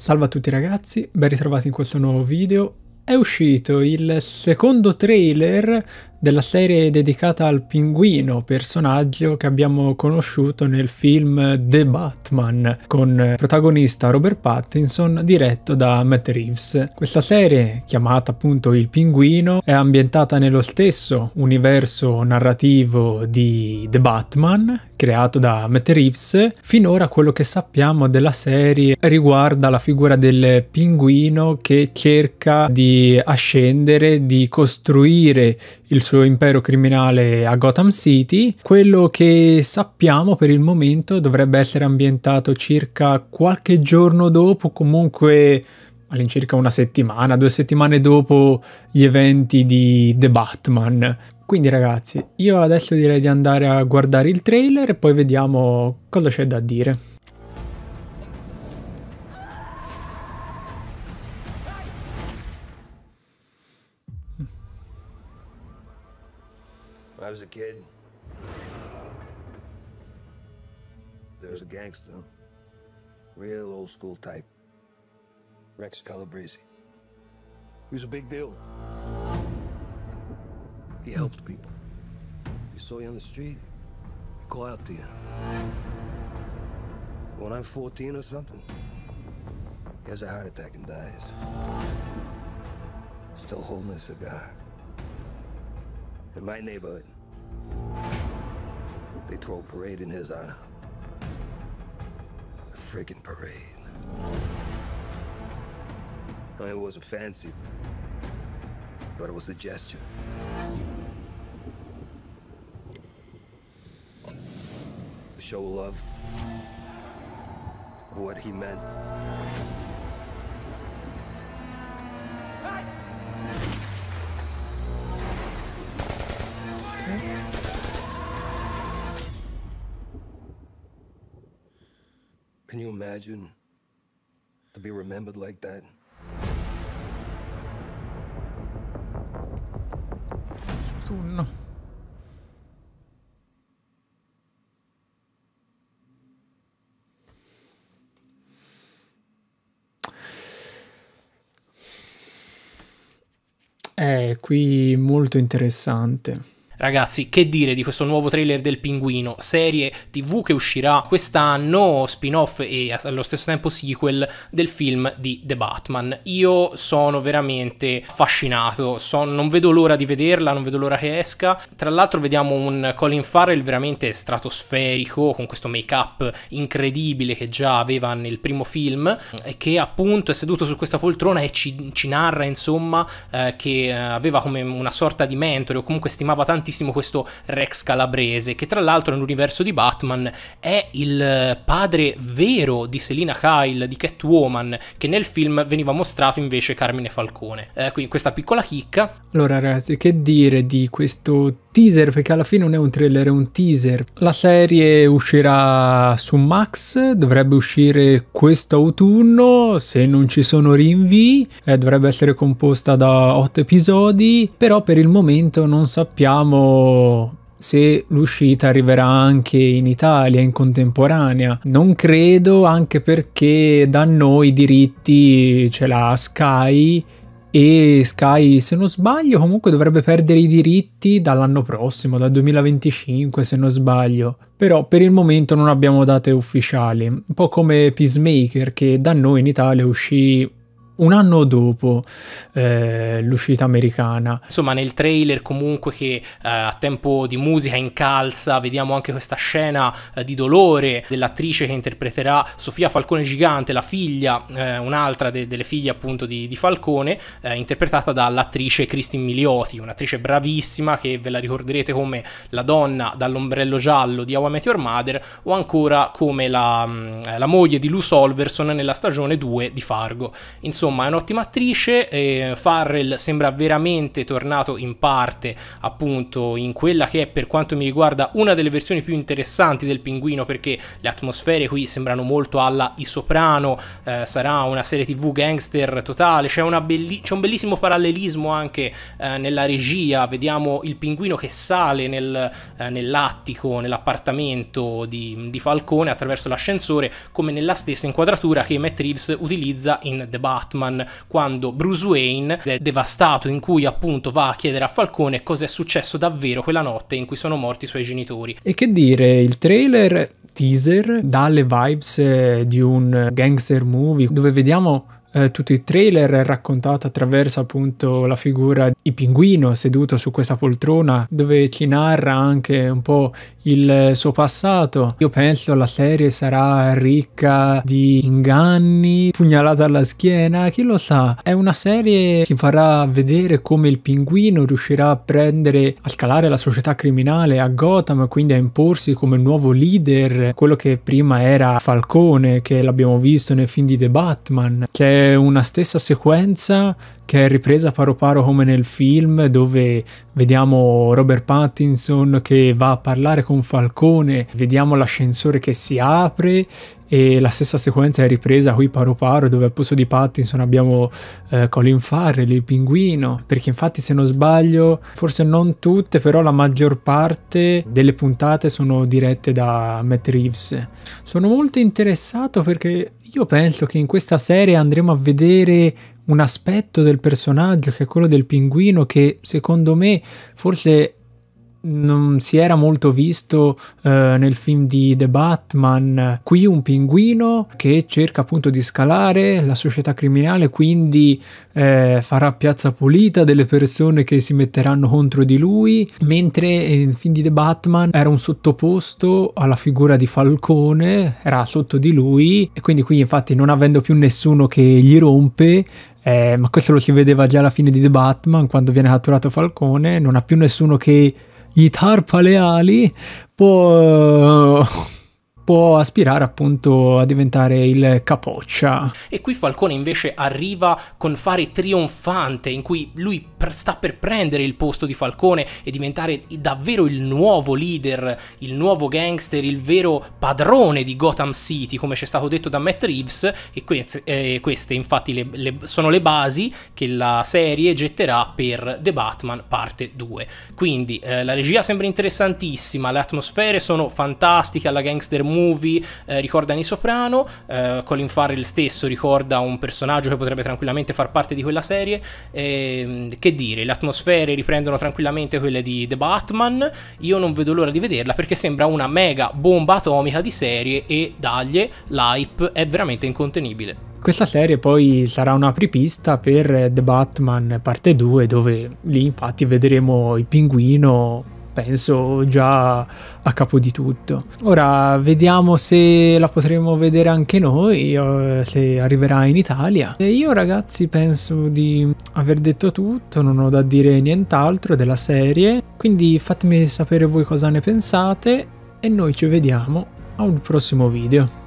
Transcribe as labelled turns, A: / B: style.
A: Salve a tutti ragazzi, ben ritrovati in questo nuovo video. È uscito il secondo trailer della serie dedicata al pinguino, personaggio che abbiamo conosciuto nel film The Batman, con eh, protagonista Robert Pattinson diretto da Matt Reeves. Questa serie, chiamata appunto Il pinguino, è ambientata nello stesso universo narrativo di The Batman, creato da Matt Reeves. Finora quello che sappiamo della serie riguarda la figura del pinguino che cerca di ascendere, di costruire il suo impero criminale a Gotham City. Quello che sappiamo per il momento dovrebbe essere ambientato circa qualche giorno dopo, comunque all'incirca una settimana, due settimane dopo gli eventi di The Batman. Quindi ragazzi, io adesso direi di andare a guardare il trailer e poi vediamo cosa c'è da dire.
B: When I was a kid, there was a gangster, real old school type, Rex Calabrese. He was a big deal. He helped people. He saw you on the street, he call out to you. When I'm 14 or something, he has a heart attack and dies. Still holding a cigar in my neighborhood. They throw a parade in his honor. A friggin' parade. I mean, it wasn't fancy, but it was a gesture. To show love what he meant. Can you imagine to be remembered like that?
A: Turno. Eh, qui molto interessante.
B: Ragazzi, che dire di questo nuovo trailer del Pinguino, serie TV che uscirà quest'anno, spin-off e allo stesso tempo sequel del film di The Batman. Io sono veramente affascinato, sono, non vedo l'ora di vederla, non vedo l'ora che esca. Tra l'altro vediamo un Colin Farrell veramente stratosferico con questo make-up incredibile che già aveva nel primo film e che appunto è seduto su questa poltrona e ci, ci narra insomma eh, che eh, aveva come una sorta di mentore o comunque stimava tanti tantissimo questo Rex Calabrese, che tra l'altro nell'universo di Batman è il eh, padre vero di Selina Kyle, di Catwoman, che nel film veniva mostrato invece Carmine Falcone. Eh, quindi questa piccola chicca.
A: Allora ragazzi, che dire di questo teaser? Perché alla fine non è un trailer, è un teaser. La serie uscirà su Max, dovrebbe uscire questo autunno, se non ci sono rinvii, eh, dovrebbe essere composta da otto episodi, però per il momento non sappiamo o se l'uscita arriverà anche in Italia in contemporanea. Non credo, anche perché da noi i diritti ce l'ha Sky e Sky, se non sbaglio, comunque dovrebbe perdere i diritti dall'anno prossimo, dal 2025 se non sbaglio. Però per il momento non abbiamo date ufficiali, un po' come Peacemaker che da noi in Italia uscì un anno dopo eh, l'uscita americana.
B: Insomma, nel trailer comunque che eh, a tempo di musica incalza, vediamo anche questa scena eh, di dolore dell'attrice che interpreterà Sofia Falcone Gigante, la figlia, eh, un'altra de- delle figlie appunto di, di Falcone, eh, interpretata dall'attrice Christine Milioti, un'attrice bravissima che ve la ricorderete come la donna dall'ombrello giallo di How I Met Your Mother o ancora come la, mm, la moglie di Lou Solverson nella stagione 2 di Fargo. Insomma, insomma è un'ottima attrice, eh, Farrell sembra veramente tornato in parte appunto in quella che è per quanto mi riguarda una delle versioni più interessanti del pinguino perché le atmosfere qui sembrano molto alla I Soprano, eh, sarà una serie tv gangster totale, c'è, belli un bellissimo parallelismo anche eh, nella regia, vediamo il pinguino che sale nel, eh, nell'attico, nell'appartamento di, di Falcone attraverso l'ascensore come nella stessa inquadratura che Matt Reeves utilizza in The Batman Batman quando Bruce Wayne è devastato in cui appunto va a chiedere a Falcone cosa è successo davvero quella notte in cui sono morti i suoi genitori.
A: E che dire, il trailer teaser dà le vibes eh, di un gangster movie dove vediamo eh, tutto il trailer è raccontato attraverso appunto la figura di Pinguino seduto su questa poltrona dove ci narra anche un po' il suo passato. Io penso la serie sarà ricca di inganni, pugnalata alla schiena, chi lo sa. È una serie che farà vedere come il Pinguino riuscirà a prendere, a scalare la società criminale a Gotham, quindi a imporsi come nuovo leader, quello che prima era Falcone, che l'abbiamo visto nei film di The Batman, che è una stessa sequenza che è ripresa paro paro come nel film dove vediamo Robert Pattinson che va a parlare con Falcone, vediamo l'ascensore che si apre e la stessa sequenza è ripresa qui paro paro dove al posto di Pattinson abbiamo eh, Colin Farrell, il pinguino, perché infatti se non sbaglio, forse non tutte, però la maggior parte delle puntate sono dirette da Matt Reeves. Sono molto interessato perché io penso che in questa serie andremo a vedere un aspetto del personaggio che è quello del pinguino che secondo me forse non si era molto visto eh, nel film di The Batman. Qui un pinguino che cerca appunto di scalare la società criminale, quindi eh, farà piazza pulita delle persone che si metteranno contro di lui, mentre nel film di The Batman era un sottoposto alla figura di Falcone, era sotto di lui e quindi qui infatti non avendo più nessuno che gli rompe, eh, ma questo lo si vedeva già alla fine di The Batman quando viene catturato Falcone, non ha più nessuno che 이탈 팔레알이 뭐 può aspirare appunto a diventare il capoccia.
B: E qui Falcone invece arriva con fare trionfante in cui lui sta per prendere il posto di Falcone e diventare davvero il nuovo leader, il nuovo gangster, il vero padrone di Gotham City come ci è stato detto da Matt Reeves e queste, eh, queste infatti le, le, sono le basi che la serie getterà per The Batman parte 2. Quindi eh, la regia sembra interessantissima, le atmosfere sono fantastiche alla gangster movie movie eh, ricordano i Soprano, eh, Colin Farrell stesso ricorda un personaggio che potrebbe tranquillamente far parte di quella serie, eh, che dire, le atmosfere riprendono tranquillamente quelle di The Batman, io non vedo l'ora di vederla perché sembra una mega bomba atomica di serie e dagli l'hype è veramente incontenibile.
A: Questa serie poi sarà un'apripista per The Batman parte 2 dove lì infatti vedremo il pinguino penso già a capo di tutto. Ora vediamo se la potremo vedere anche noi, eh, se arriverà in Italia. E io ragazzi penso di aver detto tutto, non ho da dire nient'altro della serie, quindi fatemi sapere voi cosa ne pensate e noi ci vediamo a un prossimo video.